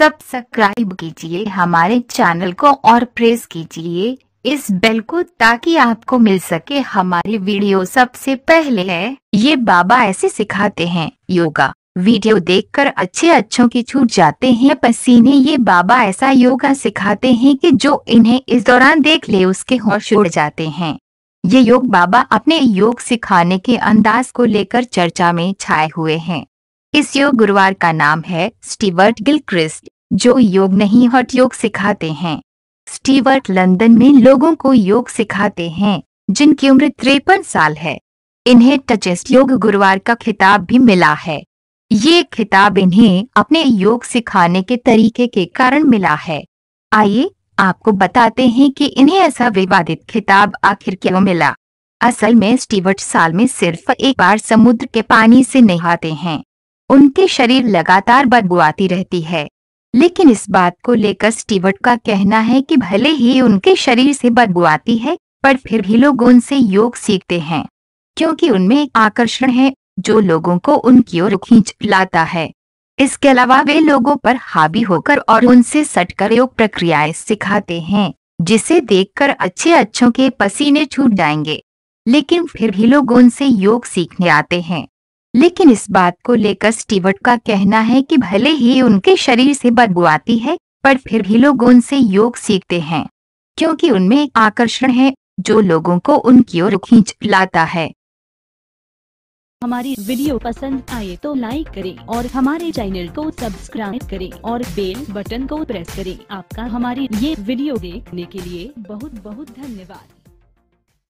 subscribe कीजिए हमारे channel को और प्रेस कीजिए इस बेल को ताकि आपको मिल सके हमारी वीडियो सबसे पहले है ये बाबा ऐसे सिखाते हैं योगा वीडियो देखकर अच्छे अच्छों की छूट जाते हैं पसीने ये बाबा ऐसा योगा सिखाते हैं कि जो इन्हें इस दौरान देख ले उसके होश उड़ जाते हैं ये योग बाबा अपने योग सिखाने के अंदाज को लेकर चर्चा में छाए हुए हैं इस योग गुरुवार का नाम है स्टीवर्ट गिलक्रिस्ट जो योग नहीं हट योग सिखाते हैं स्टीवर्ट लंदन में लोगों को योग सिखाते हैं जिनकी उम्र तिरपन साल है इन्हें टचेस्ट योग गुरुवार का खिताब भी मिला है ये खिताब इन्हें अपने योग सिखाने के तरीके के कारण मिला है आइए आपको बताते हैं कि इन्हें ऐसा विवादित खिताब आखिर क्यों मिला असल में स्टीवर्ट साल में सिर्फ एक बार समुद्र के पानी से नहाते हैं उनके शरीर लगातार बदबू आती रहती है लेकिन इस बात को लेकर स्टीवर्ट का कहना है कि भले ही उनके शरीर से बदबू आती है पर फिर भी लोग उनसे योग सीखते हैं क्योंकि उनमें एक आकर्षण है जो लोगों को उनकी ओर खींच लाता है इसके अलावा वे लोगों पर हावी होकर और उनसे सटकर योग प्रक्रियाएं सिखाते हैं जिसे देखकर अच्छे अच्छों के पसीने छूट जाएंगे लेकिन फिर भी लोग उनसे योग सीखने आते हैं लेकिन इस बात को लेकर स्टीवर्ट का कहना है कि भले ही उनके शरीर से बदबू आती है पर फिर भी लोग उनसे योग सीखते हैं क्योंकि उनमें एक आकर्षण है जो लोगों को उनकी ओर खींच लाता है हमारी वीडियो पसंद आए तो लाइक करें और हमारे चैनल को सब्सक्राइब करें और बेल बटन को प्रेस करें आपका हमारी ये वीडियो देखने के लिए बहुत बहुत धन्यवाद